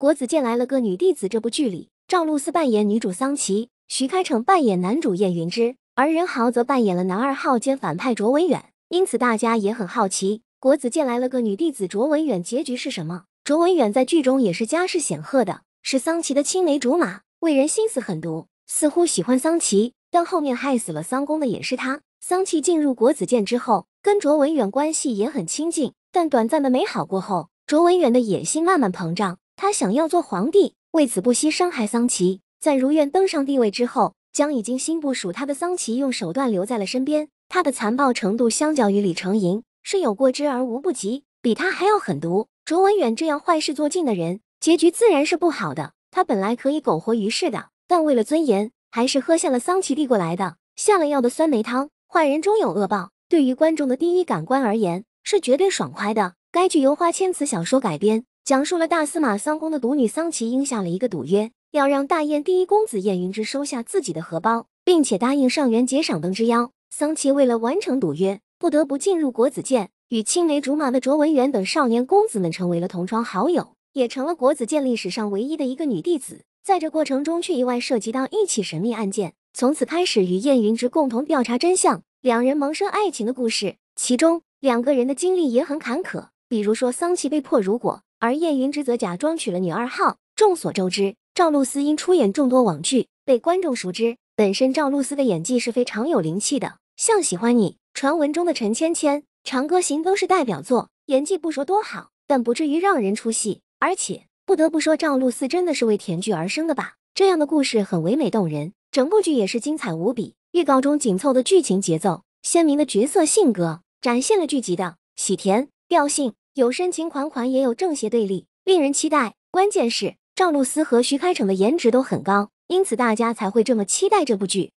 国子监来了个女弟子，这部剧里赵露思扮演女主桑琪，徐开骋扮演男主燕云之，而任豪则扮演了男二号兼反派卓文远。因此，大家也很好奇国子监来了个女弟子卓文远结局是什么。卓文远在剧中也是家世显赫的，是桑琪的青梅竹马，为人心思狠毒，似乎喜欢桑琪，但后面害死了桑公的也是他。桑琪进入国子监之后，跟卓文远关系也很亲近，但短暂的美好过后，卓文远的野心慢慢膨胀。他想要做皇帝，为此不惜伤害桑琪。在如愿登上帝位之后，将已经心不属他的桑琪用手段留在了身边。他的残暴程度，相较于李成英是有过之而无不及，比他还要狠毒。卓文远这样坏事做尽的人，结局自然是不好的。他本来可以苟活于世的，但为了尊严，还是喝下了桑琪递过来的下了药的酸梅汤。坏人终有恶报，对于观众的第一感官而言，是绝对爽快的。该剧由花千词小说改编。讲述了大司马桑公的独女桑琪应下了一个赌约，要让大燕第一公子燕云之收下自己的荷包，并且答应上元节赏灯之邀。桑琪为了完成赌约，不得不进入国子监，与青梅竹马的卓文元等少年公子们成为了同窗好友，也成了国子监历史上唯一的一个女弟子。在这过程中，却意外涉及到一起神秘案件，从此开始与燕云之共同调查真相，两人萌生爱情的故事。其中两个人的经历也很坎坷，比如说桑琪被迫如果。而叶云之则假装娶了女二号。众所周知，赵露思因出演众多网剧被观众熟知。本身赵露思的演技是非常有灵气的，《像喜欢你》、《传闻中的陈芊芊》、《长歌行》都是代表作，演技不说多好，但不至于让人出戏。而且不得不说，赵露思真的是为甜剧而生的吧？这样的故事很唯美动人，整部剧也是精彩无比。预告中紧凑的剧情节奏、鲜明的角色性格，展现了剧集的喜甜调性。有深情款款，也有正邪对立，令人期待。关键是赵露思和徐开骋的颜值都很高，因此大家才会这么期待这部剧。